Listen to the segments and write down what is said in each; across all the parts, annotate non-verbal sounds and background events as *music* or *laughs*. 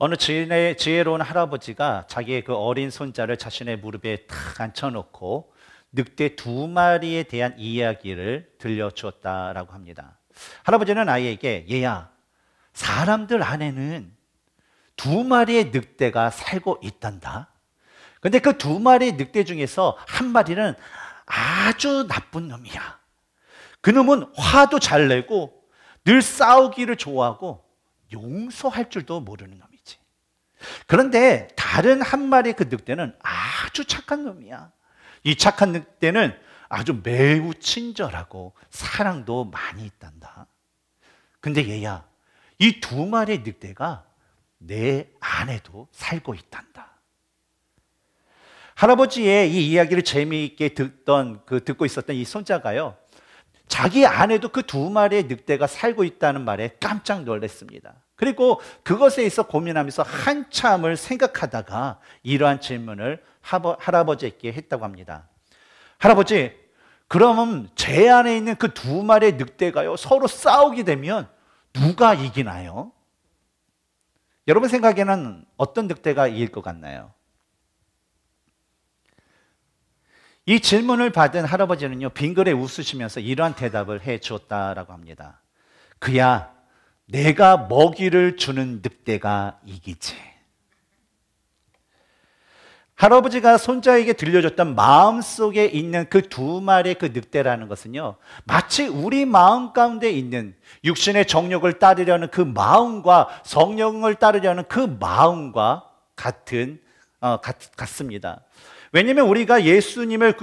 어느 지혜, 지혜로운 할아버지가 자기의 그 어린 손자를 자신의 무릎에 탁 앉혀놓고 늑대 두 마리에 대한 이야기를 들려주었다라고 합니다. 할아버지는 아이에게 얘야 사람들 안에는 두 마리의 늑대가 살고 있단다. 근데 그 두 마리의 늑대 중에서 한 마리는 아주 나쁜 놈이야. 그 놈은 화도 잘 내고 늘 싸우기를 좋아하고 용서할 줄도 모르는 놈 그런데 다른 한 마리의 그 늑대는 아주 착한 놈이야. 이 착한 늑대는 아주 매우 친절하고 사랑도 많이 있단다. 근데 얘야, 이 두 마리의 늑대가 내 안에도 살고 있단다. 할아버지의 이 이야기를 재미있게 듣던 그 듣고 있었던 이 손자가요. 자기 안에도 그 두 마리의 늑대가 살고 있다는 말에 깜짝 놀랐습니다. 그리고 그것에 있어 고민하면서 한참을 생각하다가 이러한 질문을 할아버지에게 했다고 합니다. 할아버지, 그러면 제 안에 있는 그 두 마리의 늑대가요, 서로 싸우게 되면 누가 이기나요? 여러분 생각에는 어떤 늑대가 이길 것 같나요? 이 질문을 받은 할아버지는요, 빙그레 웃으시면서 이러한 대답을 해 주었다라고 합니다. 그야 내가 먹이를 주는 늑대가 이기지. 할아버지가 손자에게 들려줬던 마음속에 있는 그 두 마리의 그 늑대라는 것은요. 마치 우리 마음 가운데 있는 육신의 정욕을 따르려는 그 마음과 성령을 따르려는 그 마음과 같은 어, 같, 같습니다. 왜냐면 우리가 예수님을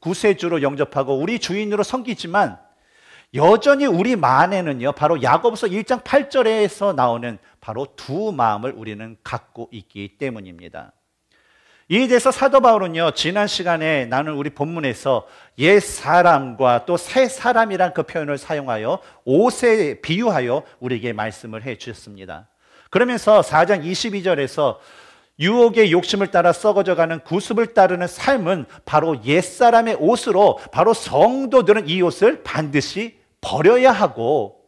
구세주로 영접하고 우리 주인으로 섬기지만 여전히 우리 만에는요 바로 야고보서 1장 8절에서 나오는 바로 두 마음을 우리는 갖고 있기 때문입니다. 이에 대해서 사도 바울은요, 지난 시간에 나는 우리 본문에서 옛 사람과 또 새 사람이란 그 표현을 사용하여 옷에 비유하여 우리에게 말씀을 해 주셨습니다. 그러면서 4장 22절에서 유혹의 욕심을 따라 썩어져가는 구습을 따르는 삶은 바로 옛사람의 옷으로 바로 성도들은 이 옷을 반드시 버려야 하고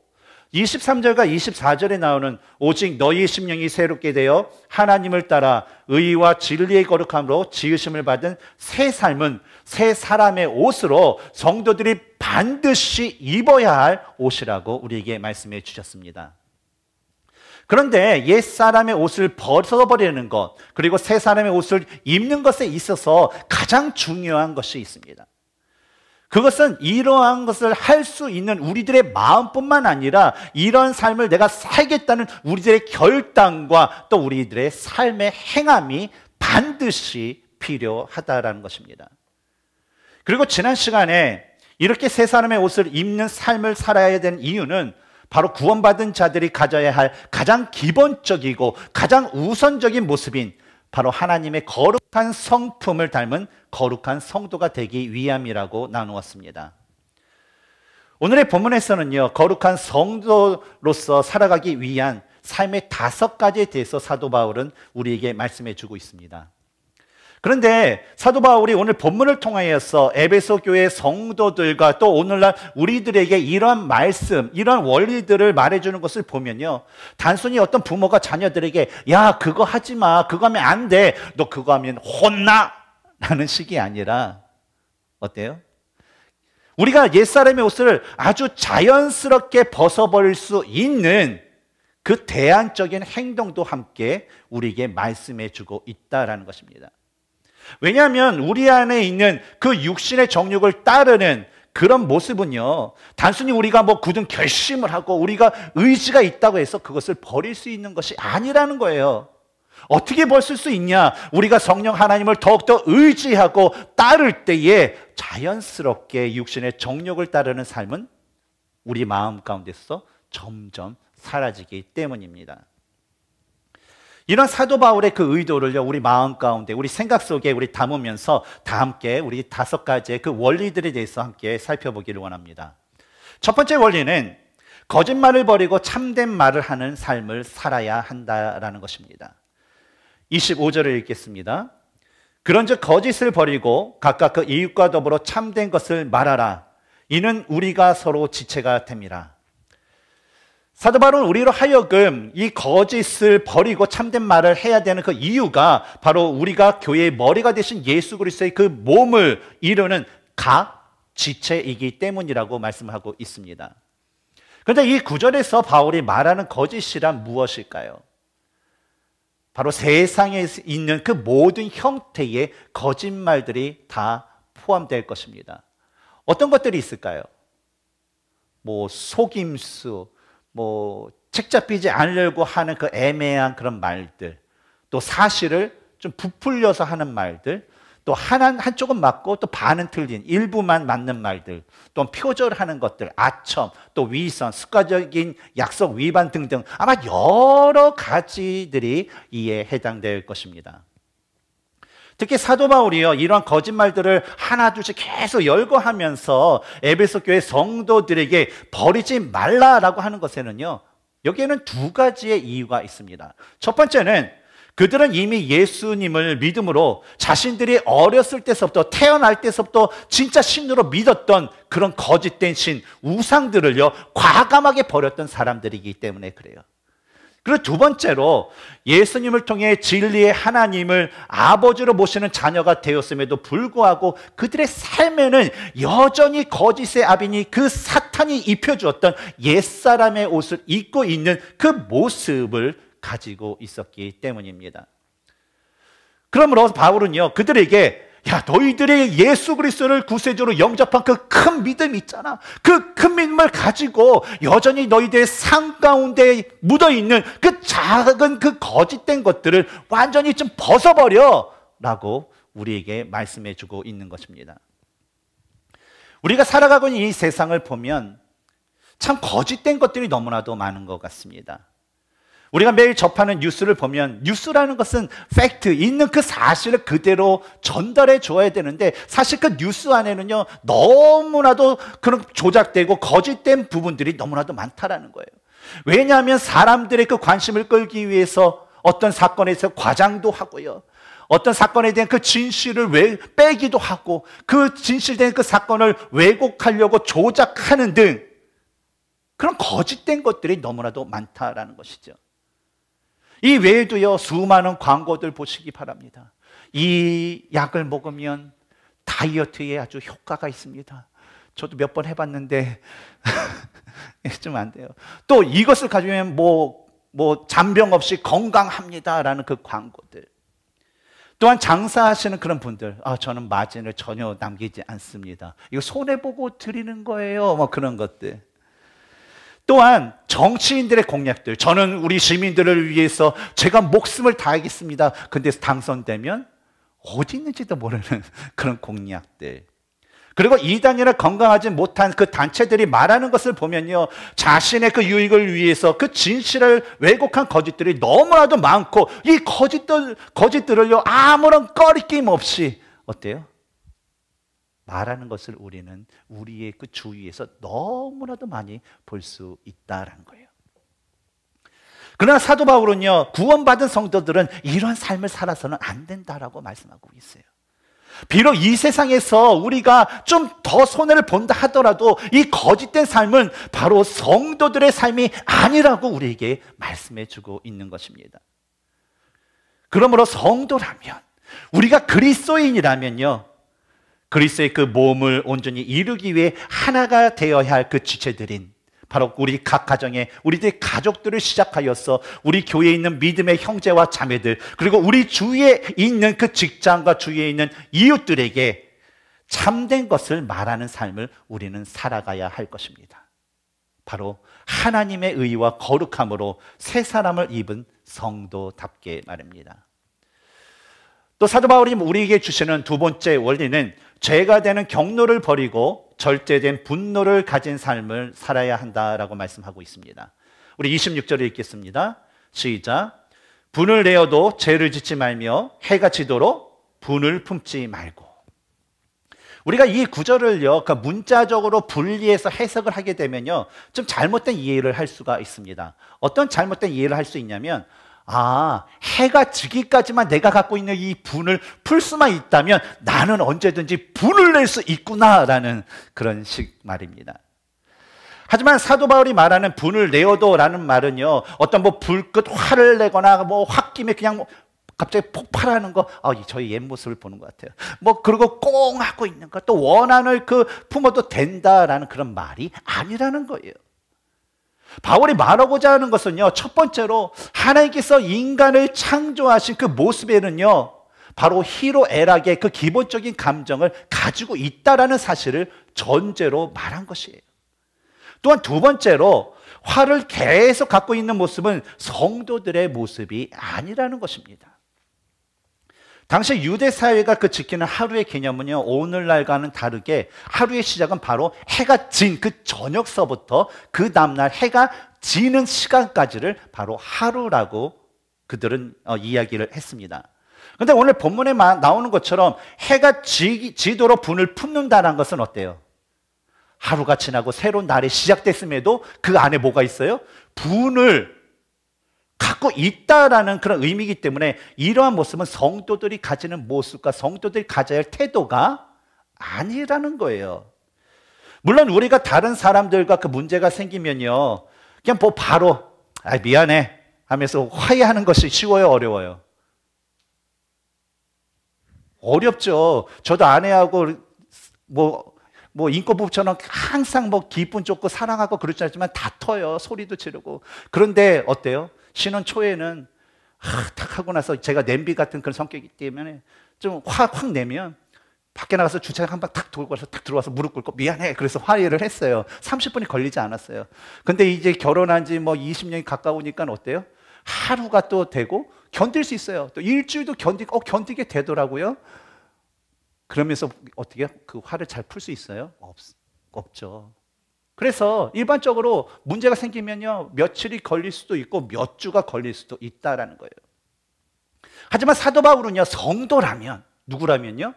23절과 24절에 나오는 오직 너희 심령이 새롭게 되어 하나님을 따라 의와 진리의 거룩함으로 지으심을 받은 새 삶은 새 사람의 옷으로 성도들이 반드시 입어야 할 옷이라고 우리에게 말씀해 주셨습니다. 그런데 옛 사람의 옷을 벗어버리는 것, 그리고 새 사람의 옷을 입는 것에 있어서 가장 중요한 것이 있습니다. 그것은 이러한 것을 할 수 있는 우리들의 마음뿐만 아니라 이런 삶을 내가 살겠다는 우리들의 결단과 또 우리들의 삶의 행함이 반드시 필요하다라는 것입니다. 그리고 지난 시간에 이렇게 세 사람의 옷을 입는 삶을 살아야 되는 이유는 바로 구원받은 자들이 가져야 할 가장 기본적이고 가장 우선적인 모습인 바로 하나님의 거룩한 성품을 닮은 거룩한 성도가 되기 위함이라고 나누었습니다. 오늘의 본문에서는요, 거룩한 성도로서 살아가기 위한 삶의 다섯 가지에 대해서 사도 바울은 우리에게 말씀해 주고 있습니다. 그런데 사도 바울이 오늘 본문을 통하여서 에베소 교회 성도들과 또 오늘날 우리들에게 이런 말씀, 이런 원리들을 말해주는 것을 보면요. 단순히 어떤 부모가 자녀들에게 야, 그거 하지 마. 그거 하면 안 돼. 너 그거 하면 혼나. 라는 식이 아니라 어때요? 우리가 옛사람의 옷을 아주 자연스럽게 벗어버릴 수 있는 그 대안적인 행동도 함께 우리에게 말씀해 주고 있다라는 것입니다. 왜냐하면 우리 안에 있는 그 육신의 정욕을 따르는 그런 모습은요, 단순히 우리가 뭐 굳은 결심을 하고 우리가 의지가 있다고 해서 그것을 버릴 수 있는 것이 아니라는 거예요. 어떻게 벗을 수 있냐? 우리가 성령 하나님을 더욱더 의지하고 따를 때에 자연스럽게 육신의 정욕을 따르는 삶은 우리 마음 가운데서 점점 사라지기 때문입니다. 이런 사도 바울의 그 의도를요, 우리 마음 가운데, 우리 생각 속에 우리 담으면서 다 함께 우리 다섯 가지의 그 원리들에 대해서 함께 살펴보기를 원합니다. 첫 번째 원리는 거짓말을 버리고 참된 말을 하는 삶을 살아야 한다라는 것입니다. 25절을 읽겠습니다. 그런즉 거짓을 버리고 각각 그 이웃과 더불어 참된 것을 말하라. 이는 우리가 서로 지체가 됩니다. 사도 바울은 우리로 하여금 이 거짓을 버리고 참된 말을 해야 되는 그 이유가 바로 우리가 교회의 머리가 되신 예수 그리스도의 그 몸을 이루는 가 지체이기 때문이라고 말씀하고 있습니다. 그런데 이 구절에서 바울이 말하는 거짓이란 무엇일까요? 바로 세상에 있는 그 모든 형태의 거짓말들이 다 포함될 것입니다. 어떤 것들이 있을까요? 뭐 속임수, 뭐책 잡히지 않으려고 하는 그 애매한 그런 말들, 또 사실을 좀 부풀려서 하는 말들, 또 하나 한쪽은 맞고 또 반은 틀린 일부만 맞는 말들, 또 표절하는 것들, 아첨, 또 위선, 습관적인 약속 위반 등등 아마 여러 가지들이 이에 해당될 것입니다. 특히 사도 바울이요 이러한 거짓말들을 하나둘씩 계속 열거하면서 에베소 교회 성도들에게 버리지 말라라고 하는 것에는요 여기에는 두 가지의 이유가 있습니다. 첫 번째는 그들은 이미 예수님을 믿음으로 자신들이 어렸을 때서부터 태어날 때서부터 진짜 신으로 믿었던 그런 거짓된 신 우상들을요 과감하게 버렸던 사람들이기 때문에 그래요. 그리고 두 번째로 예수님을 통해 진리의 하나님을 아버지로 모시는 자녀가 되었음에도 불구하고 그들의 삶에는 여전히 거짓의 아비니 그 사탄이 입혀주었던 옛사람의 옷을 입고 있는 그 모습을 가지고 있었기 때문입니다. 그러므로 바울은요, 그들에게 야, 너희들이 예수 그리스도를 구세주로 영접한 그 큰 믿음 있잖아. 그 큰 믿음을 가지고 여전히 너희들의 상 가운데 묻어 있는 그 작은 그 거짓된 것들을 완전히 좀 벗어버려라고 우리에게 말씀해 주고 있는 것입니다. 우리가 살아가고 있는 이 세상을 보면 참 거짓된 것들이 너무나도 많은 것 같습니다. 우리가 매일 접하는 뉴스를 보면 뉴스라는 것은 팩트, 있는 그 사실을 그대로 전달해 줘야 되는데 사실 그 뉴스 안에는요, 너무나도 그런 조작되고 거짓된 부분들이 너무나도 많다라는 거예요. 왜냐하면 사람들의 그 관심을 끌기 위해서 어떤 사건에서 과장도 하고요. 어떤 사건에 대한 그 진실을 왜 빼기도 하고 그 진실된 그 사건을 왜곡하려고 조작하는 등 그런 거짓된 것들이 너무나도 많다라는 것이죠. 이 외에도요, 수많은 광고들 보시기 바랍니다. 이 약을 먹으면 다이어트에 아주 효과가 있습니다. 저도 몇 번 해봤는데, 좀 안 *laughs* 돼요. 또 이것을 가지면 뭐, 뭐, 잔병 없이 건강합니다라는 그 광고들. 또한 장사하시는 그런 분들, 아, 저는 마진을 전혀 남기지 않습니다. 이거 손해보고 드리는 거예요. 뭐 그런 것들. 또한 정치인들의 공약들. 저는 우리 시민들을 위해서 제가 목숨을 다하겠습니다. 근데 당선되면 어디 있는지도 모르는 *laughs* 그런 공약들. 그리고 이단이라 건강하지 못한 그 단체들이 말하는 것을 보면요. 자신의 그 유익을 위해서 그 진실을 왜곡한 거짓들이 너무나도 많고 이 거짓들, 거짓들을요. 아무런 꺼리낌 없이 어때요? 말하는 것을 우리는 우리의 그 주위에서 너무나도 많이 볼 수 있다라는 거예요. 그러나 사도 바울은요, 구원받은 성도들은 이런 삶을 살아서는 안 된다라고 말씀하고 있어요. 비록 이 세상에서 우리가 좀 더 손해를 본다 하더라도 이 거짓된 삶은 바로 성도들의 삶이 아니라고 우리에게 말씀해 주고 있는 것입니다. 그러므로 성도라면, 우리가 그리스도인이라면요, 그리스의 그 모험을 온전히 이루기 위해 하나가 되어야 할 그 지체들인 바로 우리 각 가정에 우리들 의 가족들을 시작하여서 우리 교회에 있는 믿음의 형제와 자매들 그리고 우리 주위에 있는 그 직장과 주위에 있는 이웃들에게 참된 것을 말하는 삶을 우리는 살아가야 할 것입니다. 바로 하나님의 의와 거룩함으로 새 사람을 입은 성도답게 말입니다. 또 사도 바울이 우리에게 주시는 두 번째 원리는 죄가 되는 경로를 버리고 절제된 분노를 가진 삶을 살아야 한다라고 말씀하고 있습니다. 우리 26절에 읽겠습니다. 시작. 분을 내어도 죄를 짓지 말며 해가 지도록 분을 품지 말고. 우리가 이 구절을요, 그 문자적으로 분리해서 해석을 하게 되면요, 좀 잘못된 이해를 할 수가 있습니다. 어떤 잘못된 이해를 할 수 있냐면, 아, 해가 지기까지만 내가 갖고 있는 이 분을 풀 수만 있다면 나는 언제든지 분을 낼 수 있구나라는 그런 식 말입니다. 하지만 사도 바울이 말하는 분을 내어도라는 말은요, 어떤 뭐 불끝 화를 내거나 뭐 홧김에 그냥 뭐 갑자기 폭발하는 거, 아, 저희 옛 모습을 보는 것 같아요. 뭐, 그리고 꽁 하고 있는 것, 또 원한을 그 품어도 된다라는 그런 말이 아니라는 거예요. 바울이 말하고자 하는 것은요, 첫 번째로 하나님께서 인간을 창조하신 그 모습에는요, 바로 희로애락의그 기본적인 감정을 가지고 있다라는 사실을 전제로 말한 것이에요. 또한 두 번째로 화를 계속 갖고 있는 모습은 성도들의 모습이 아니라는 것입니다. 당시 유대 사회가 그 지키는 하루의 개념은요, 오늘날과는 다르게 하루의 시작은 바로 해가 진 그 저녁서부터 그 다음날 해가 지는 시간까지를 바로 하루라고 그들은 어, 이야기를 했습니다. 근데 오늘 본문에 나오는 것처럼 해가 지, 지도록 분을 품는다는 것은 어때요? 하루가 지나고 새로운 날이 시작됐음에도 그 안에 뭐가 있어요? 분을 갖고 있다라는 그런 의미이기 때문에 이러한 모습은 성도들이 가지는 모습과 성도들이 가져야 할 태도가 아니라는 거예요. 물론 우리가 다른 사람들과 그 문제가 생기면요. 그냥 뭐 바로 아 미안해 하면서 화해하는 것이 쉬워요, 어려워요. 어렵죠. 저도 아내하고 뭐 뭐인권부처럼 항상 뭐 기분 좋고 사랑하고 그렇지 않지만 다퉈요. 소리도 지르고. 그런데 어때요? 신혼 초에는 아, 탁 하고 나서 제가 냄비 같은 그런 성격이기 때문에 좀 확 확 내면 밖에 나가서 주차장 한방탁 돌고 와서 탁 들어와서 무릎 꿇고 미안해. 그래서 화해를 했어요. 30분이 걸리지 않았어요. 근데 이제 결혼한 지 뭐 20년이 가까우니까 어때요? 하루가 또 되고 견딜 수 있어요. 또 일주일도 견디, 어, 견디게 되더라고요. 그러면서 어떻게 그 화를 잘 풀 수 있어요? 없, 없죠. 그래서 일반적으로 문제가 생기면요, 며칠이 걸릴 수도 있고 몇 주가 걸릴 수도 있다라는 거예요. 하지만 사도 바울은요, 성도라면, 누구라면요?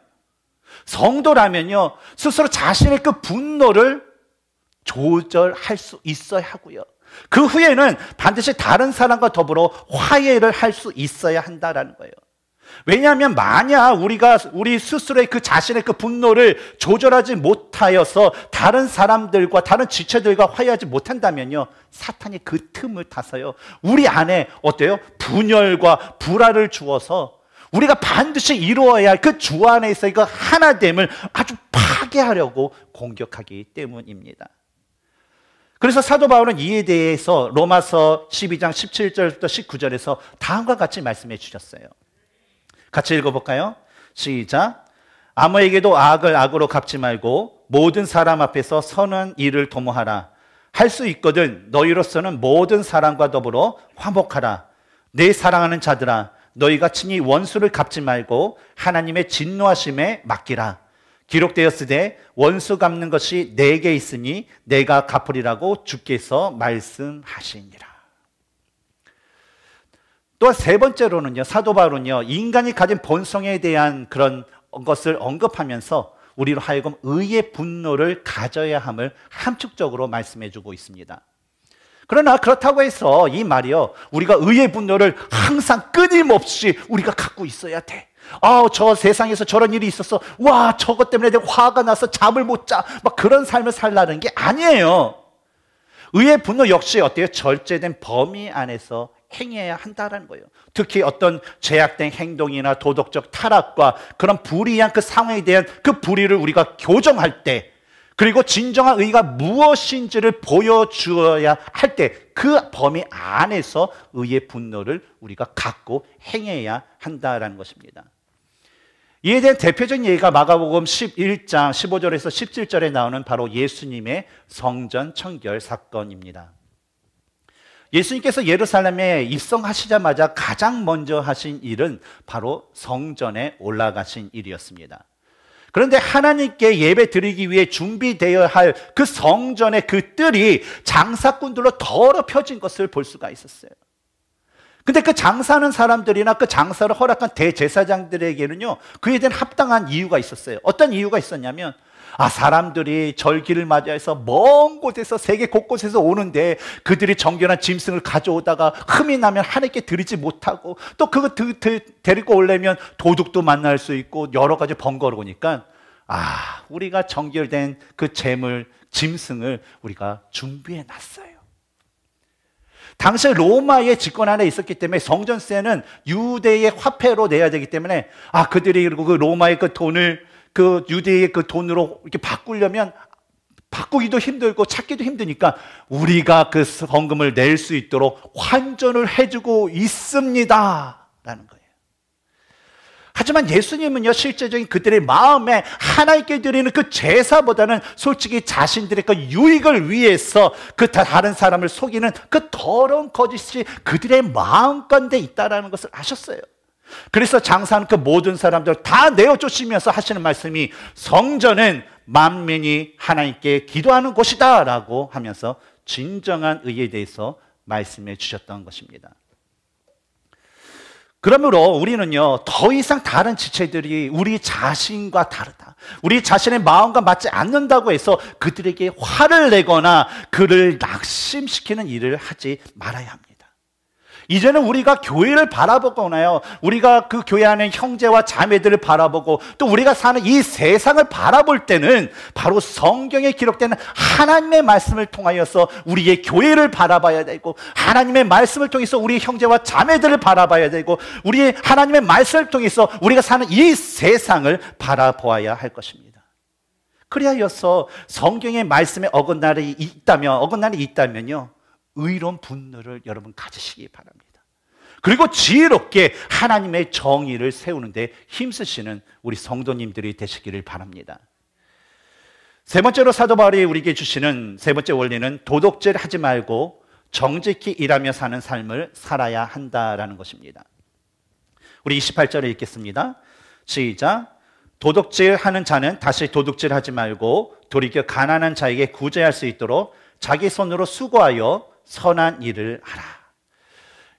성도라면요, 스스로 자신의 그 분노를 조절할 수 있어야 하고요. 그 후에는 반드시 다른 사람과 더불어 화해를 할 수 있어야 한다라는 거예요. 왜냐하면 만약 우리가 우리 스스로의 그 자신의 그 분노를 조절하지 못하여서 다른 사람들과 다른 지체들과 화해하지 못한다면요. 사탄이 그 틈을 타서요. 우리 안에 어때요? 분열과 불화를 주어서 우리가 반드시 이루어야 할 그 주 안에 서 이거 그 하나됨을 아주 파괴하려고 공격하기 때문입니다. 그래서 사도 바울은 이에 대해서 로마서 12장 17절부터 19절에서 다음과 같이 말씀해 주셨어요. 같이 읽어볼까요? 시작. 아무에게도 악을 악으로 갚지 말고 모든 사람 앞에서 선한 일을 도모하라. 할 수 있거든 너희로서는 모든 사람과 더불어 화목하라. 내 사랑하는 자들아 너희가 친히 원수를 갚지 말고 하나님의 진노하심에 맡기라. 기록되었으되 원수 갚는 것이 내게 있으니 내가 갚으리라고 주께서 말씀하시니라. 또한 세 번째로는요, 사도 바울은요, 인간이 가진 본성에 대한 그런 것을 언급하면서 우리로 하여금 의의 분노를 가져야 함을 함축적으로 말씀해 주고 있습니다. 그러나 그렇다고 해서 이 말이요, 우리가 의의 분노를 항상 끊임없이 우리가 갖고 있어야 돼. 아, 저 세상에서 저런 일이 있었어. 와, 저것 때문에 내가 화가 나서 잠을 못 자. 막 그런 삶을 살라는 게 아니에요. 의의 분노 역시 어때요? 절제된 범위 안에서 행해야 한다라는 거예요. 특히 어떤 제약된 행동이나 도덕적 타락과 그런 불의한 그 상황에 대한 그 불의를 우리가 교정할 때 그리고 진정한 의가 무엇인지를 보여주어야 할 때 그 범위 안에서 의의 분노를 우리가 갖고 행해야 한다라는 것입니다. 이에 대한 대표적인 예가 마가복음 11장 15절에서 17절에 나오는 바로 예수님의 성전 청결 사건입니다. 예수님께서 예루살렘에 입성하시자마자 가장 먼저 하신 일은 바로 성전에 올라가신 일이었습니다. 그런데 하나님께 예배 드리기 위해 준비되어야 할 그 성전의 그 뜰이 장사꾼들로 더럽혀진 것을 볼 수가 있었어요. 근데 그 장사하는 사람들이나 그 장사를 허락한 대제사장들에게는요, 그에 대한 합당한 이유가 있었어요. 어떤 이유가 있었냐면, 아, 사람들이 절기를 맞이해서 먼 곳에서 세계 곳곳에서 오는데 그들이 정결한 짐승을 가져오다가 흠이 나면 하나님께 드리지 못하고 또 그거 드, 드, 데리고 오려면 도둑도 만날 수 있고 여러 가지 번거로우니까 아, 우리가 정결된 그 재물, 짐승을 우리가 준비해 놨어요. 당시 로마의 집권 안에 있었기 때문에 성전세는 유대의 화폐로 내야 되기 때문에 아 그들이 그리고 그 로마의 그 돈을 그 유대의 그 돈으로 이렇게 바꾸려면 바꾸기도 힘들고 찾기도 힘드니까 우리가 그 헌금을 낼 수 있도록 환전을 해주고 있습니다. 라는 거예요. 하지만 예수님은요, 실제적인 그들의 마음에 하나님께 드리는 그 제사보다는 솔직히 자신들의 그 유익을 위해서 그 다른 사람을 속이는 그 더러운 거짓이 그들의 마음 건데 있다는 것을 아셨어요. 그래서 장사하는 그 모든 사람들 다 내어 쫓으면서 하시는 말씀이 성전은 만민이 하나님께 기도하는 곳이다 라고 하면서 진정한 의에 대해서 말씀해 주셨던 것입니다. 그러므로 우리는요, 더 이상 다른 지체들이 우리 자신과 다르다. 우리 자신의 마음과 맞지 않는다고 해서 그들에게 화를 내거나 그를 낙심시키는 일을 하지 말아야 합니다. 이제는 우리가 교회를 바라보거나요. 우리가 그 교회 안에 형제와 자매들을 바라보고 또 우리가 사는 이 세상을 바라볼 때는 바로 성경에 기록된 하나님의 말씀을 통하여서 우리의 교회를 바라봐야 되고 하나님의 말씀을 통해서 우리 형제와 자매들을 바라봐야 되고 우리의 하나님의 말씀을 통해서 우리가 사는 이 세상을 바라보아야 할 것입니다. 그리하여서 성경의 말씀에 어긋날이 있다면 어긋날이 있다면요. 의로운 분노를 여러분 가지시기 바랍니다. 그리고 지혜롭게 하나님의 정의를 세우는데 힘쓰시는 우리 성도님들이 되시기를 바랍니다. 세 번째로 사도 바울이 우리에게 주시는 세 번째 원리는 도덕질 하지 말고 정직히 일하며 사는 삶을 살아야 한다라는 것입니다. 우리 28절에 읽겠습니다. 시작. 도둑질 하는 자는 다시 도둑질 하지 말고 도리어 가난한 자에게 구제할 수 있도록 자기 손으로 수고하여 선한 일을 하라.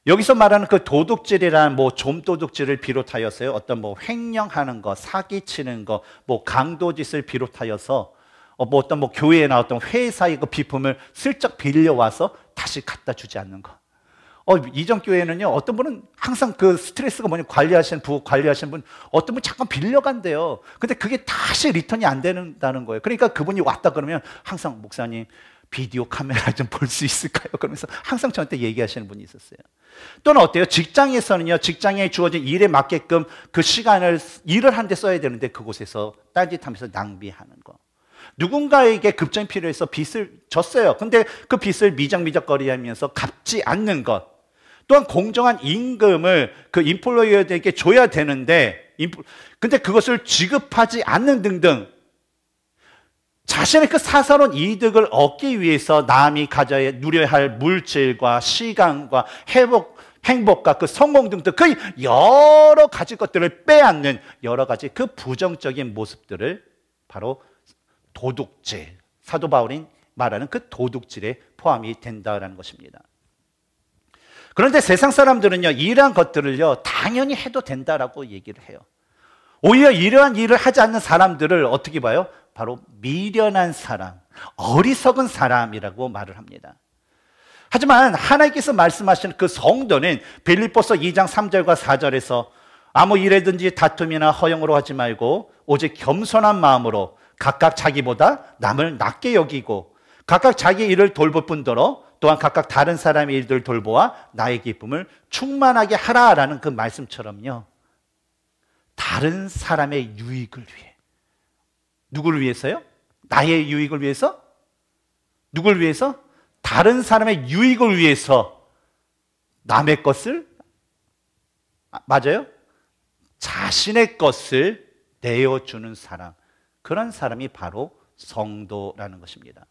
여기서 말하는 그도둑질이라뭐 좀도둑질을 비롯하여서요. 어떤 뭐 횡령하는 거, 사기치는 거, 뭐 강도짓을 비롯하여서 어, 뭐 어떤 뭐 교회에 나왔던 회사의 그 비품을 슬쩍 빌려와서 다시 갖다 주지 않는 거. 어, 이전 교회는요, 어떤 분은 항상 그 스트레스가 뭐냐, 관리하시는, 부 관리하시는 분, 어떤 분 잠깐 빌려간대요. 근데 그게 다시 리턴이 안 된다는 거예요. 그러니까 그분이 왔다 그러면 항상 목사님, 비디오 카메라 좀 볼 수 있을까요? 그러면서 항상 저한테 얘기하시는 분이 있었어요. 또는 어때요? 직장에서는요, 직장에 주어진 일에 맞게끔 그 시간을 일을 하데 써야 되는데 그곳에서 딴짓하면서 낭비하는 거. 누군가에게 급전이 필요해서 빚을 졌어요. 근데 그 빚을 미적미적거리면서 갚지 않는 것. 또한 공정한 임금을 그 인플로이어에게 줘야 되는데, 인플... 근데 그것을 지급하지 않는 등등 자신의 그 사사로운 이득을 얻기 위해서 남이 가져야 누려야 할 물질과 시간과 회복, 행복과 그 성공 등등 그 여러 가지 것들을 빼앗는 여러 가지 그 부정적인 모습들을 바로 도둑질, 사도 바울인 말하는 그 도둑질에 포함이 된다라는 것입니다. 그런데 세상 사람들은요, 이러한 것들을요, 당연히 해도 된다라고 얘기를 해요. 오히려 이러한 일을 하지 않는 사람들을 어떻게 봐요? 바로 미련한 사람, 어리석은 사람이라고 말을 합니다. 하지만 하나님께서 말씀하신 그 성도는 빌립보서 2장 3절과 4절에서 아무 일에든지 다툼이나 허영으로 하지 말고 오직 겸손한 마음으로 각각 자기보다 남을 낮게 여기고 각각 자기 일을 돌볼 뿐더러 또한 각각 다른 사람의 일들 돌보아 나의 기쁨을 충만하게 하라라는 그 말씀처럼요. 다른 사람의 유익을 위해 누구를 위해서요? 나의 유익을 위해서? 누구 위해서? 다른 사람의 유익을 위해서 남의 것을 아, 맞아요? 자신의 것을 내어주는 사람 그런 사람이 바로 성도라는 것입니다.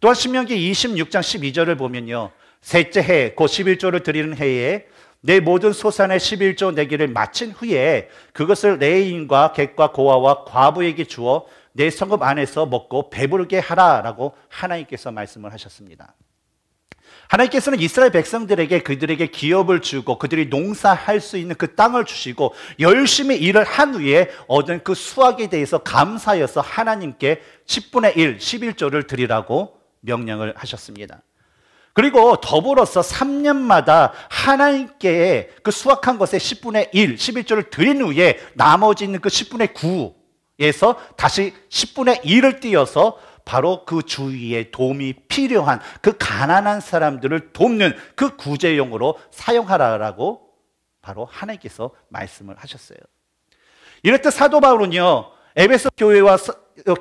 또한 신명기 26장 12절을 보면요. 셋째 해, 곧 11조를 드리는 해에 내 모든 소산의 11조 내기를 마친 후에 그것을 레인과 객과 고아와 과부에게 주어 내 성읍 안에서 먹고 배부르게 하라라고 하나님께서 말씀을 하셨습니다. 하나님께서는 이스라엘 백성들에게 그들에게 기업을 주고 그들이 농사할 수 있는 그 땅을 주시고 열심히 일을 한 후에 얻은 그 수확에 대해서 감사여서 하나님께 10분의 1, 11조를 드리라고 명령을 하셨습니다. 그리고 더불어서 3년마다 하나님께 그 수확한 것의 10분의 1, 11조를 드린 후에 나머지 있는 그 10분의 9에서 다시 10분의 1을 띄어서 바로 그 주위에 도움이 필요한 그 가난한 사람들을 돕는 그 구제용으로 사용하라라고 바로 하나님께서 말씀을 하셨어요. 이럴 때 사도 바울은요, 에베소 교회와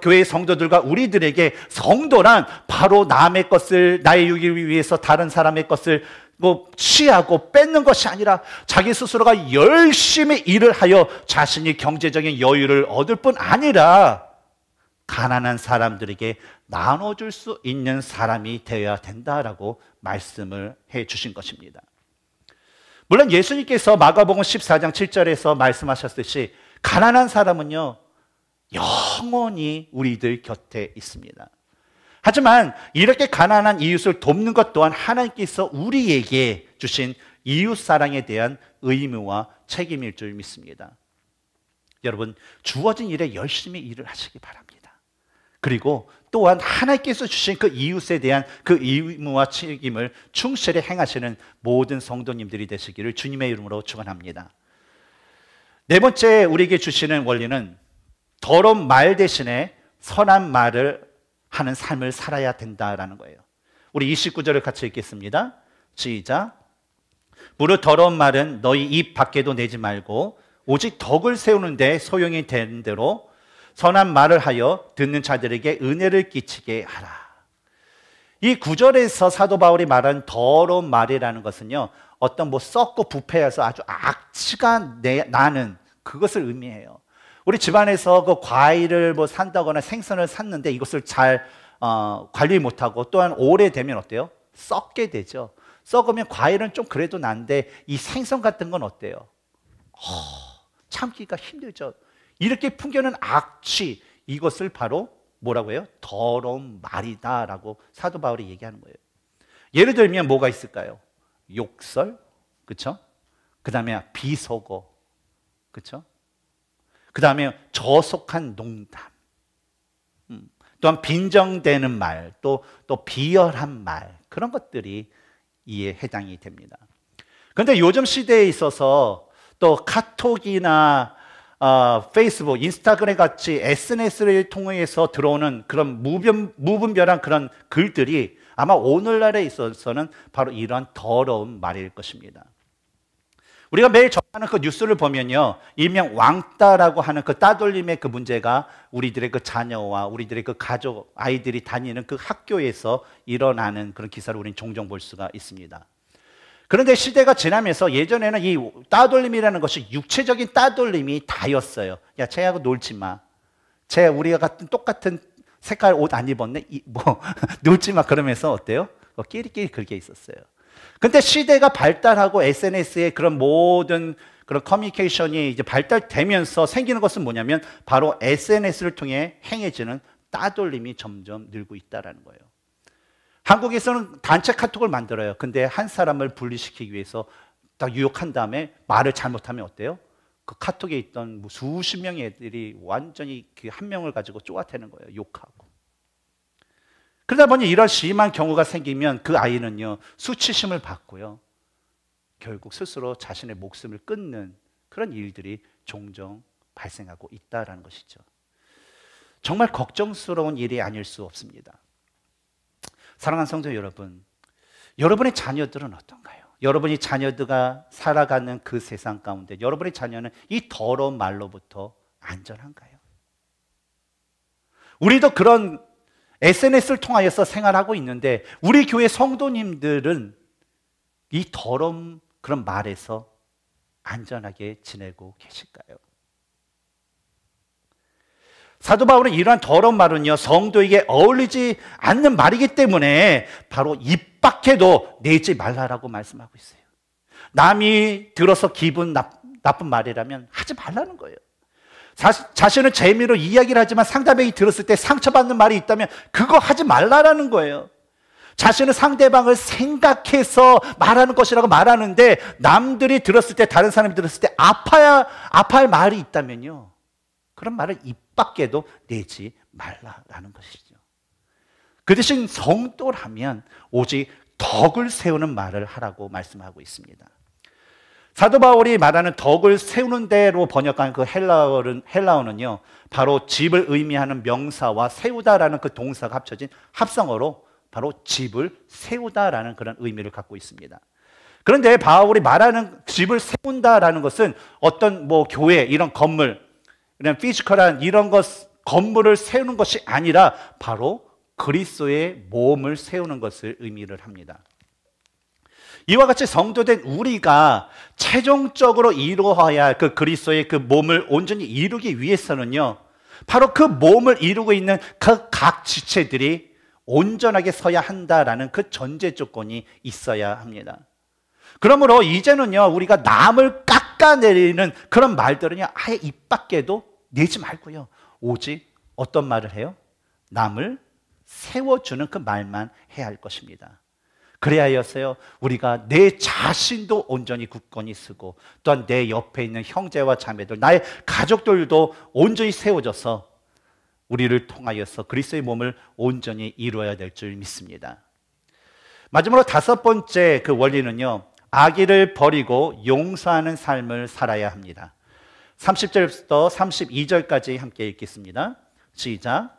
교회의 성도들과 우리들에게 성도란 바로 남의 것을 나의 유기를 위해서 다른 사람의 것을 뭐 취하고 뺏는 것이 아니라 자기 스스로가 열심히 일을 하여 자신이 경제적인 여유를 얻을 뿐 아니라 가난한 사람들에게 나눠줄 수 있는 사람이 되어야 된다라고 말씀을 해 주신 것입니다. 물론 예수님께서 마가복음 14장 7절에서 말씀하셨듯이 가난한 사람은요 영원히 우리들 곁에 있습니다. 하지만 이렇게 가난한 이웃을 돕는 것 또한 하나님께서 우리에게 주신 이웃 사랑에 대한 의무와 책임일 줄 믿습니다. 여러분, 주어진 일에 열심히 일을 하시기 바랍니다. 그리고 또한 하나님께서 주신 그 이웃에 대한 그 의무와 책임을 충실히 행하시는 모든 성도님들이 되시기를 주님의 이름으로 축원합니다. 네 번째 우리에게 주시는 원리는 더러운 말 대신에 선한 말을 하는 삶을 살아야 된다라는 거예요. 우리 29절을 같이 읽겠습니다. 시작. 무릇 더러운 말은 너희 입 밖에도 내지 말고 오직 덕을 세우는데 소용이 되는 대로 선한 말을 하여 듣는 자들에게 은혜를 끼치게 하라. 이 구절에서 사도 바울이 말한 더러운 말이라는 것은요, 어떤 뭐 썩고 부패해서 아주 악취가 나는 그것을 의미해요. 우리 집안에서 그 과일을 뭐 산다거나 생선을 샀는데 이것을 잘 어, 관리 못하고 또한 오래되면 어때요? 썩게 되죠. 썩으면 과일은 좀 그래도 난데 이 생선 같은 건 어때요? 허, 참기가 힘들죠. 이렇게 풍겨는 악취 이것을 바로 뭐라고 해요? 더러운 말이다라고 사도 바울이 얘기하는 거예요. 예를 들면 뭐가 있을까요? 욕설, 그렇죠? 그다음에 비속어, 그렇죠? 그 다음에 저속한 농담. 음. 또한 빈정되는 말, 또, 또 비열한 말, 그런 것들이 이에 해당이 됩니다. 그런데 요즘 시대에 있어서 또 카톡이나 어, 페이스북, 인스타그램 같이 SNS를 통해서 들어오는 그런 무변, 무분별한 그런 글들이 아마 오늘날에 있어서는 바로 이러한 더러운 말일 것입니다. 우리가 매일 하는 그 뉴스를 보면요. 일명 왕따라고 하는 그 따돌림의 그 문제가 우리들의 그 자녀와 우리들의 그 가족, 아이들이 다니는 그 학교에서 일어나는 그런 기사를 우리는 종종 볼 수가 있습니다. 그런데 시대가 지나면서 예전에는 이 따돌림이라는 것이 육체적인 따돌림이 다였어요. 야, 쟤하고 놀지 마. 쟤 우리가 같은 똑같은 색깔 옷 안 입었네. 이, 뭐 *laughs* 놀지 마 그러면서 어때요? 어, 끼리끼리 그렇게 있었어요. 근데 시대가 발달하고 SNS의 그런 모든 그런 커뮤니케이션이 이제 발달되면서 생기는 것은 뭐냐면 바로 SNS를 통해 행해지는 따돌림이 점점 늘고 있다는 거예요. 한국에서는 단체 카톡을 만들어요. 근데 한 사람을 분리시키기 위해서 딱 유혹한 다음에 말을 잘못하면 어때요? 그 카톡에 있던 뭐 수십 명의 애들이 완전히 그한 명을 가지고 쪼아대는 거예요. 욕하고. 그러다 보니 이런 심한 경우가 생기면 그 아이는요, 수치심을 받고요. 결국 스스로 자신의 목숨을 끊는 그런 일들이 종종 발생하고 있다라는 것이죠. 정말 걱정스러운 일이 아닐 수 없습니다. 사랑하는 성도 여러분, 여러분의 자녀들은 어떤가요? 여러분이 자녀들과 살아가는 그 세상 가운데 여러분의 자녀는 이 더러운 말로부터 안전한가요? 우리도 그런 SNS를 통하여서 생활하고 있는데 우리 교회 성도님들은 이 더러운 그런 말에서 안전하게 지내고 계실까요? 사도 바울은 이러한 더러운 말은요, 성도에게 어울리지 않는 말이기 때문에 바로 입 밖에도 내지 말라라고 말씀하고 있어요. 남이 들어서 기분 나, 나쁜 말이라면 하지 말라는 거예요. 자, 신을 재미로 이야기를 하지만 상대방이 들었을 때 상처받는 말이 있다면 그거 하지 말라라는 거예요. 자신은 상대방을 생각해서 말하는 것이라고 말하는데 남들이 들었을 때 다른 사람이 들었을 때 아파야 아파할 말이 있다면요. 그런 말을 입 밖에도 내지 말라라는 것이죠. 그 대신 성도라면 오직 덕을 세우는 말을 하라고 말씀하고 있습니다. 사도 바울이 말하는 덕을 세우는 대로 번역한 그 헬라어는, 헬라어는요, 바로 집을 의미하는 명사와 세우다라는 그 동사가 합쳐진 합성어로 바로 집을 세우다라는 그런 의미를 갖고 있습니다. 그런데 바울이 말하는 집을 세운다라는 것은 어떤 뭐 교회, 이런 건물, 그냥 피지컬한 이런 것, 건물을 세우는 것이 아니라 바로 그리스도의 몸을 세우는 것을 의미를 합니다. 이와 같이 성도된 우리가 최종적으로 이루어야 할그 그리스도의 그 몸을 온전히 이루기 위해서는요. 바로 그 몸을 이루고 있는 그 각 지체들이 온전하게 서야 한다라는 그 전제 조건이 있어야 합니다. 그러므로 이제는요, 우리가 남을 깎아내리는 그런 말들은요, 아예 입 밖에도 내지 말고요. 오직 어떤 말을 해요? 남을 세워주는 그 말만 해야 할 것입니다. 그래하였어요. 우리가 내 자신도 온전히 굳건히 쓰고 또한 내 옆에 있는 형제와 자매들, 나의 가족들도 온전히 세워져서 우리를 통하여서 그리스의 몸을 온전히 이루어야 될 줄 믿습니다. 마지막으로 다섯 번째 그 원리는요. 아기를 버리고 용서하는 삶을 살아야 합니다. 30절부터 32절까지 함께 읽겠습니다. 시작.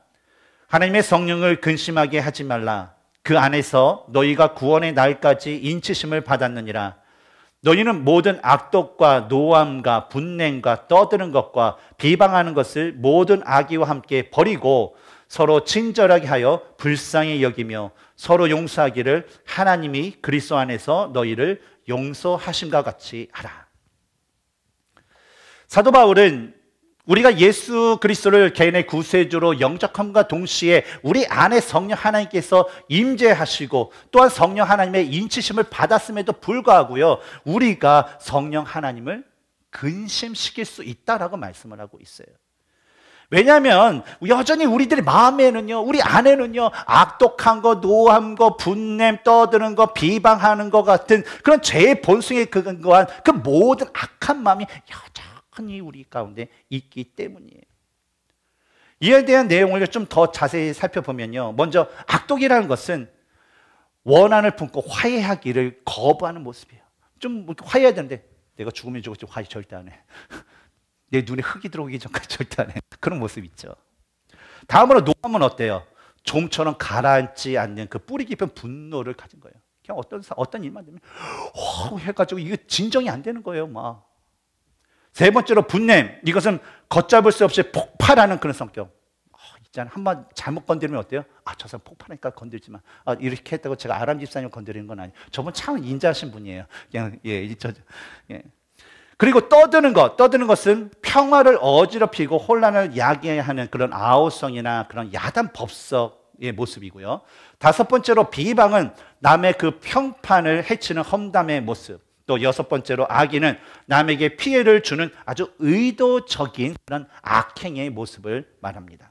하나님의 성령을 근심하게 하지 말라. 그 안에서 너희가 구원의 날까지 인치심을 받았느니라. 너희는 모든 악독과 노함과 분냉과 떠드는 것과 비방하는 것을 모든 악의와 함께 버리고 서로 친절하게 하여 불쌍히 여기며 서로 용서하기를 하나님이 그리스도 안에서 너희를 용서하심과 같이 하라. 사도 바울은 우리가 예수 그리스도를 개인의 구세주로 영적함과 동시에 우리 안에 성령 하나님께서 임재하시고 또한 성령 하나님의 인치심을 받았음에도 불구하고요. 우리가 성령 하나님을 근심시킬 수 있다라고 말씀을 하고 있어요. 왜냐하면 여전히 우리들의 마음에는요, 우리 안에는요, 악독한 거, 노함 거, 분냄, 떠드는 거, 비방하는 것 같은 그런 죄의 본성에 근거한 그 모든 악한 마음이 여전히 흔히 우리 가운데 있기 때문이에요. 이에 대한 내용을 좀 더 자세히 살펴보면요. 먼저 악독이라는 것은 원한을 품고 화해하기를 거부하는 모습이에요. 좀 뭐 화해해야 되는데 내가 죽으면 죽었지 화해 절대 안 해. *laughs* 내 눈에 흙이 들어오기 전까지 *laughs* 절대 안 해. 그런 모습 있죠. 다음으로 노함은 어때요? 좀처럼 가라앉지 않는 그 뿌리 깊은 분노를 가진 거예요. 그냥 어떤 어떤 일만 되면 오 해가지고 이게 진정이 안 되는 거예요, 막. 세 번째로 분냄. 이것은 걷잡을 수 없이 폭발하는 그런 성격. 어, 있잖아. 한번 잘못 건드리면 어때요? 아, 저 사람 폭발하니까 건들지만, 아, 이렇게 했다고 제가 아람 집사님 건드리는 건 아니에요. 저분 참 인자하신 분이에요. 그냥, 예, 예. 그리고 떠드는 것, 떠드는 것은 평화를 어지럽히고 혼란을 야기하는 그런 아우성이나 그런 야단 법석의 모습이고요. 다섯 번째로 비방은 남의 그 평판을 해치는 험담의 모습. 또 여섯 번째로 악인은 남에게 피해를 주는 아주 의도적인 그런 악행의 모습을 말합니다.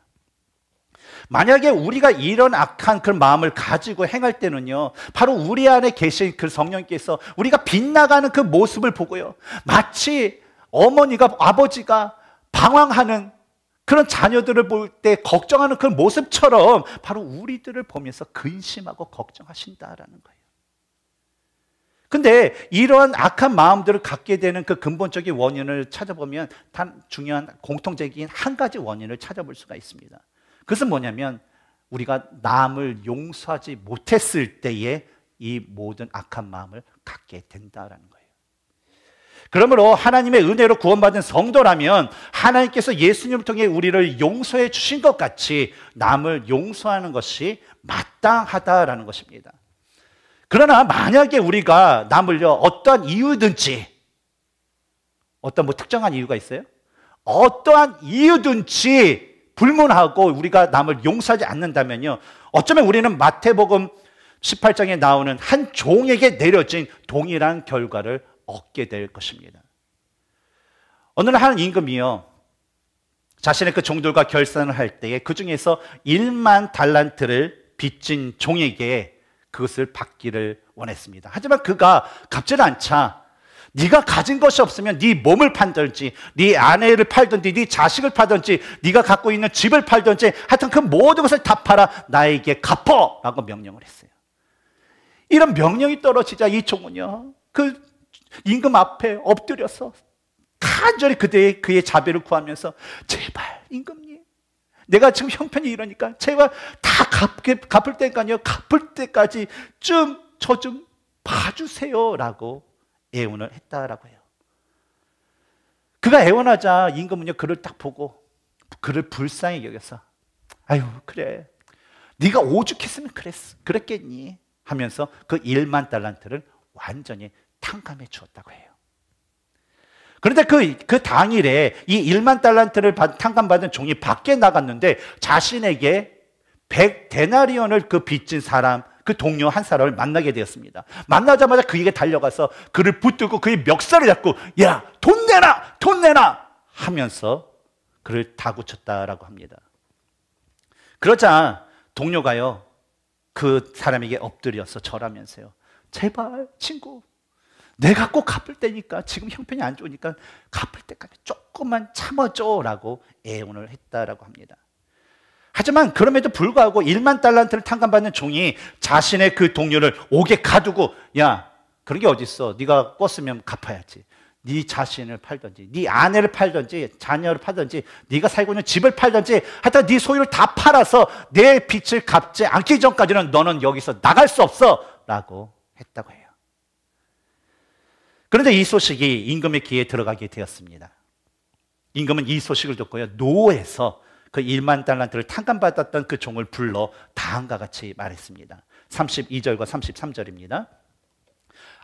만약에 우리가 이런 악한 그런 마음을 가지고 행할 때는요, 바로 우리 안에 계신 그 성령께서 우리가 빗나가는 그 모습을 보고요, 마치 어머니가, 아버지가 방황하는 그런 자녀들을 볼 때 걱정하는 그 모습처럼 바로 우리들을 보면서 근심하고 걱정하신다라는 거예요. 근데 이러한 악한 마음들을 갖게 되는 그 근본적인 원인을 찾아보면 단 중요한 공통적인 한 가지 원인을 찾아볼 수가 있습니다. 그것은 뭐냐면 우리가 남을 용서하지 못했을 때에 이 모든 악한 마음을 갖게 된다라는 거예요. 그러므로 하나님의 은혜로 구원받은 성도라면 하나님께서 예수님을 통해 우리를 용서해 주신 것 같이 남을 용서하는 것이 마땅하다라는 것입니다. 그러나 만약에 우리가 남을요, 어떠한 이유든지, 어떤 뭐 특정한 이유가 있어요? 어떠한 이유든지 불문하고 우리가 남을 용서하지 않는다면요, 어쩌면 우리는 마태복음 18장에 나오는 한 종에게 내려진 동일한 결과를 얻게 될 것입니다. 어느 한 임금이요, 자신의 그 종들과 결산을 할 때에 그 중에서 1만 달란트를 빚진 종에게 그것을 받기를 원했습니다. 하지만 그가 갚질 않자 네가 가진 것이 없으면 네 몸을 팔든지 네 아내를 팔든지 네 자식을 팔든지 네가 갖고 있는 집을 팔든지 하여튼 그 모든 것을 다 팔아 나에게 갚어 라고 명령을 했어요. 이런 명령이 떨어지자 이 종은요. 그 임금 앞에 엎드려서 간절히 그대의 그의 자비를 구하면서 제발 임금 내가 지금 형편이 이러니까 제가 다 갚게, 갚을 때니까요. 갚을 때까지 좀 저좀 좀 봐주세요라고 애원을 했다라고 해요. 그가 애원하자 임금은요 그를 딱 보고 그를 불쌍히 여겨서 아유 그래 네가 오죽했으면 그랬 어 그랬겠니 하면서 그 1만 달란트를 완전히 탕감해 주었다고 해요. 그런데 그, 그 당일에 이 1만 달란트를 탕감받은 종이 밖에 나갔는데 자신에게 100데나리온을 그 빚진 사람, 그 동료 한 사람을 만나게 되었습니다. 만나자마자 그에게 달려가서 그를 붙들고 그의 멱살을 잡고 야, 돈 내놔! 돈 내놔! 하면서 그를 다구쳤다라고 합니다. 그러자 동료가요, 그 사람에게 엎드려서 절하면서요. 제발, 친구, 내가 꼭 갚을 때니까 지금 형편이 안 좋으니까 갚을 때까지 조금만 참아줘라고 애원을 했다라고 합니다. 하지만 그럼에도 불구하고 1만 달란트를 탕감받는 종이 자신의 그 동료를 옥에 가두고 야 그런 게 어딨어 네가 꿨으면 갚아야지 네 자신을 팔든지 네 아내를 팔든지 자녀를 팔든지 네가 살고 있는 집을 팔든지 하여튼 네 소유를 다 팔아서 내 빚을 갚지 않기 전까지는 너는 여기서 나갈 수 없어 라고 했다고 해요 그런데 이 소식이 임금의 귀에 들어가게 되었습니다. 임금은 이 소식을 듣고요. 노에서 그 1만 달란트를 탕감받았던 그 종을 불러 다음과 같이 말했습니다. 32절과 33절입니다.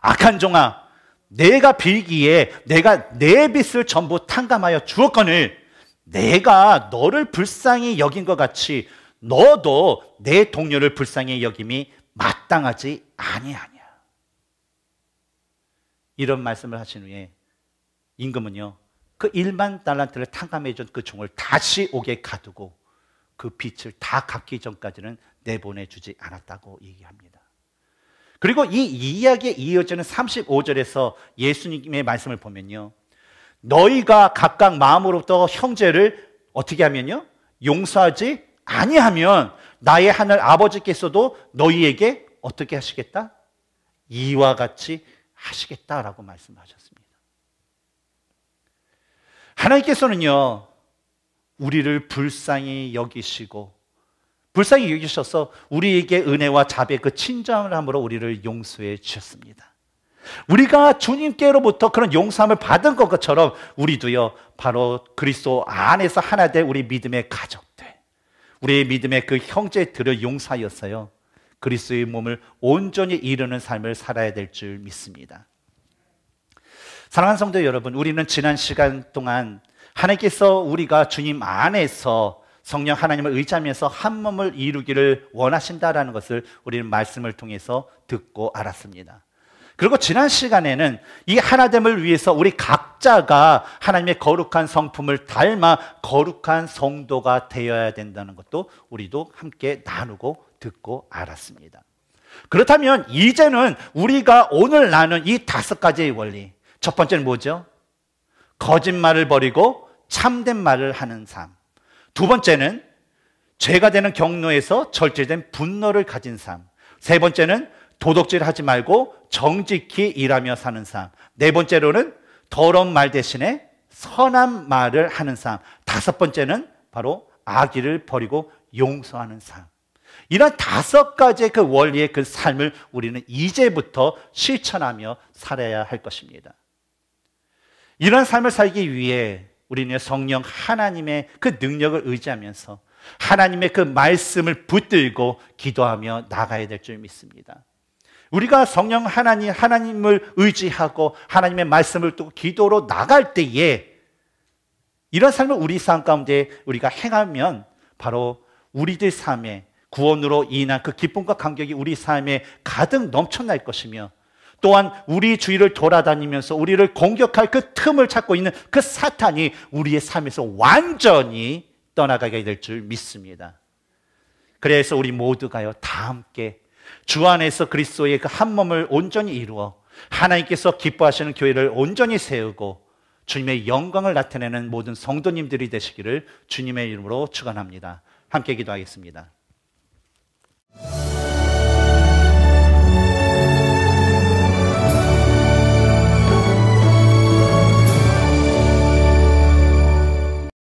악한 종아, 내가 빌기에 내가 내 빚을 전부 탕감하여 주었거늘 내가 너를 불쌍히 여긴 것 같이 너도 내 동료를 불쌍히 여김이 마땅하지 아니하니. 이런 말씀을 하신 후에 임금은요 그 1만 달란트를 탕감해 준 그 종을 다시 옥에 가두고 그 빛을 다 갚기 전까지는 내보내주지 않았다고 얘기합니다. 그리고 이 이야기에 이어지는 35절에서 예수님의 말씀을 보면요. 너희가 각각 마음으로부터 형제를 어떻게 하면요? 용서하지 아니하면 나의 하늘 아버지께서도 너희에게 어떻게 하시겠다? 이와 같이 하시겠다라고 말씀하셨습니다. 하나님께서는요, 우리를 불쌍히 여기시고, 불쌍히 여기셔서 우리에게 은혜와 자비그친절을 함으로 우리를 용서해 주셨습니다. 우리가 주님께로부터 그런 용서함을 받은 것처럼 우리도요, 바로 그리스도 안에서 하나 된 우리 믿음의 가족들, 우리의 믿음의 그 형제들을 용서하였어요. 그리스의 몸을 온전히 이루는 삶을 살아야 될 줄 믿습니다. 사랑하는 성도 여러분, 우리는 지난 시간 동안 하나님께서 우리가 주님 안에서 성령 하나님을 의지하면서 한 몸을 이루기를 원하신다라는 것을 우리는 말씀을 통해서 듣고 알았습니다. 그리고 지난 시간에는 이 하나됨을 위해서 우리 각자가 하나님의 거룩한 성품을 닮아 거룩한 성도가 되어야 된다는 것도 우리도 함께 나누고 듣고 알았습니다. 그렇다면 이제는 우리가 오늘 나눈 이 다섯 가지의 원리. 첫 번째는 뭐죠? 거짓말을 버리고 참된 말을 하는 삶. 두 번째는 죄가 되는 경로에서 절제된 분노를 가진 삶. 세 번째는 도덕질 하지 말고 정직히 일하며 사는 삶. 네 번째로는 더러운 말 대신에 선한 말을 하는 삶. 다섯 번째는 바로 악의를 버리고 용서하는 삶. 이런 다섯 가지의 그 원리의 그 삶을 우리는 이제부터 실천하며 살아야 할 것입니다. 이런 삶을 살기 위해 우리는 성령 하나님의 그 능력을 의지하면서 하나님의 그 말씀을 붙들고 기도하며 나가야 될 줄 믿습니다. 우리가 성령 하나님, 하나님을 의지하고 하나님의 말씀을 두 기도로 나갈 때에 이런 삶을 우리 삶 가운데 우리가 행하면 바로 우리들 삶에 구원으로 인한 그 기쁨과 감격이 우리 삶에 가득 넘쳐날 것이며 또한 우리 주위를 돌아다니면서 우리를 공격할 그 틈을 찾고 있는 그 사탄이 우리의 삶에서 완전히 떠나가게 될 줄 믿습니다. 그래서 우리 모두가요, 다 함께 주 안에서 그리스도의 그 한 몸을 온전히 이루어 하나님께서 기뻐하시는 교회를 온전히 세우고 주님의 영광을 나타내는 모든 성도님들이 되시기를 주님의 이름으로 축원합니다. 함께 기도하겠습니다. you